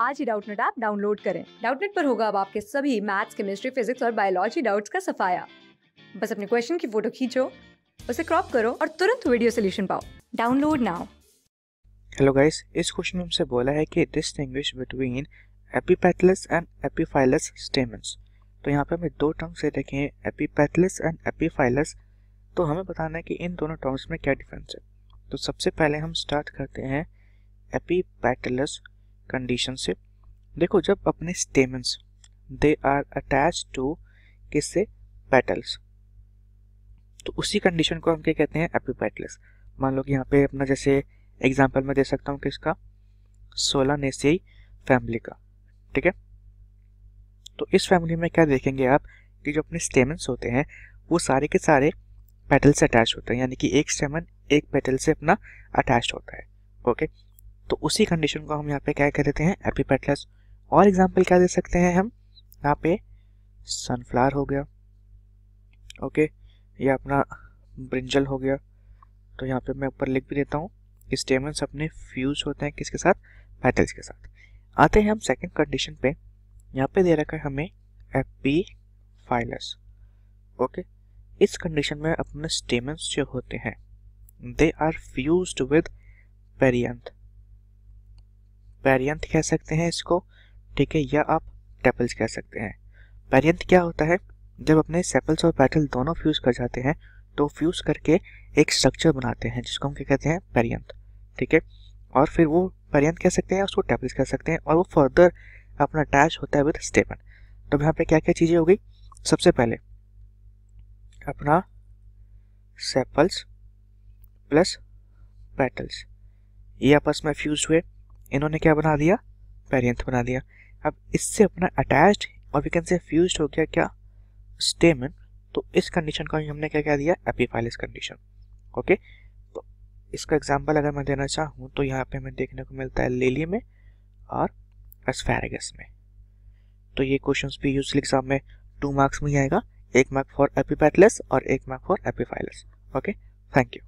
आज ही Doubtnut app download करें डाउटनेट पर होगा अब आपके सभी मैथ्स केमिस्ट्री फिजिक्स और बायोलॉजी डाउट्स का सफाया बस अपने क्वेश्चन की फोटो खींचो उसे क्रॉप करो और तुरंत वीडियो सोल्यूशन पाओ डाउनलोड नाउ हेलो गाइस इस क्वेश्चन में हमसे बोला है कि distinguish between epipetalous and epiphyllous stamens तो यहाँ पे हमें दो टर्म्स दे देखें हैं एंड एपिफाइलस तो हमें बताना है कि इन दोनों टर्म्स में क्या डिफरेंस है तो सबसे पहले हम स्टार्ट करते हैं एपीपैटलस कंडीशन से देखो जब अपने stamens they are attach to किससे पेटल्स तो उसी कंडीशन को हम क्या कहते हैं एपीपेटल्स मान लो कि यहाँ पे अपना जैसे एग्जाम्पल मैं दे सकता हूँ किसका सोलह नेसी फैमिली का ठीक है तो इस फैमिली में क्या देखेंगे आप कि जो अपने स्टेमन्स होते हैं वो सारे के सारे पेटल से अटैच होते हैं यानी कि एक स्टेमन एक पेटल से अपना अटैच होता है ओके तो उसी कंडीशन को हम यहाँ पे क्या कह देते हैं एपीपेटलस और एग्जाम्पल क्या दे सकते हैं हम यहाँ पे सनफ्लावर हो गया ओके या अपना ब्रिंजल हो गया तो यहाँ पे मैं ऊपर लिख भी देता हूँ कि स्टेमन्स अपने फ्यूज होते हैं किसके साथ पैटल्स के साथ आते हैं हम सेकंड कंडीशन पे यहाँ पे दे रखा है हमें एपी फाइलस ओके इस कंडीशन में अपने स्टेमेंट्स जो होते हैं they are fuse with perianth variant कह सकते हैं इसको ठीक है या आप टेपल्स कह सकते हैं वेरियंट क्या होता है जब अपने सेपल्स और पैटल दोनों फ्यूज़ कर जाते हैं तो फ्यूज़ करके एक स्ट्रक्चर बनाते हैं जिसको हम क्या कहते हैं पेरियंत ठीक है और फिर वो पैरियंत कह सकते हैं उसको टेपल्स कह सकते हैं और वो फर्दर अपना अटैच होता है विद स्टेपन तो यहाँ पे क्या क्या चीज़ें हो गई सबसे पहले अपना सेपल्स प्लस पैटल्स ये आपस में फ्यूज हुए इन्होंने क्या बना दिया पेरियंथ बना दिया अब इससे अपना अटैच्ड और वी कैन से फ्यूज हो गया क्या स्टेमन तो इस कंडीशन को हमने क्या क्या दिया एपीफाइलिस कंडीशन ओके तो इसका एग्जाम्पल अगर मैं देना चाहूँ तो यहाँ पे हमें देखने को मिलता है लेली में और एसफेरेगस में तो ये क्वेश्चंस भी यूजली एग्जाम में टू मार्क्स में आएगा एक मार्क फॉर एपीपैटलस और एक mark for epiphyllous okay thank you